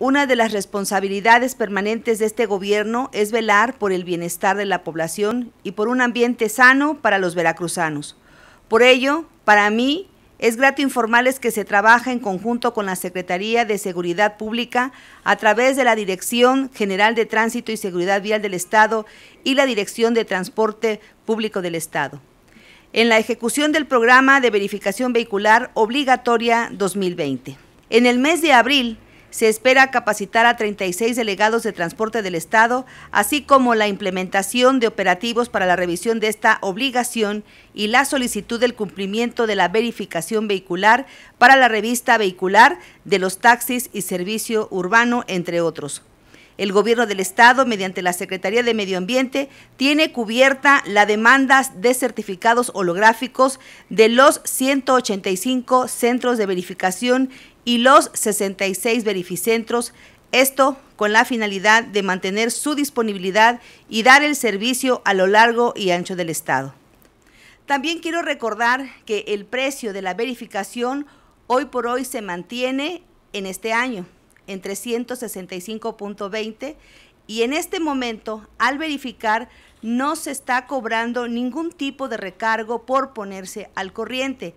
Una de las responsabilidades permanentes de este gobierno es velar por el bienestar de la población y por un ambiente sano para los veracruzanos. Por ello, para mí, es grato informarles que se trabaja en conjunto con la Secretaría de Seguridad Pública a través de la Dirección General de Tránsito y Seguridad Vial del Estado y la Dirección de Transporte Público del Estado. En la ejecución del programa de verificación vehicular obligatoria 2020. En el mes de abril, se espera capacitar a 36 delegados de transporte del Estado, así como la implementación de operativos para la revisión de esta obligación y la solicitud del cumplimiento de la verificación vehicular para la revista vehicular de los taxis y servicio urbano, entre otros el gobierno del Estado, mediante la Secretaría de Medio Ambiente, tiene cubierta la demanda de certificados holográficos de los 185 centros de verificación y los 66 verificentros, esto con la finalidad de mantener su disponibilidad y dar el servicio a lo largo y ancho del Estado. También quiero recordar que el precio de la verificación hoy por hoy se mantiene en este año en 365.20 y en este momento, al verificar, no se está cobrando ningún tipo de recargo por ponerse al corriente.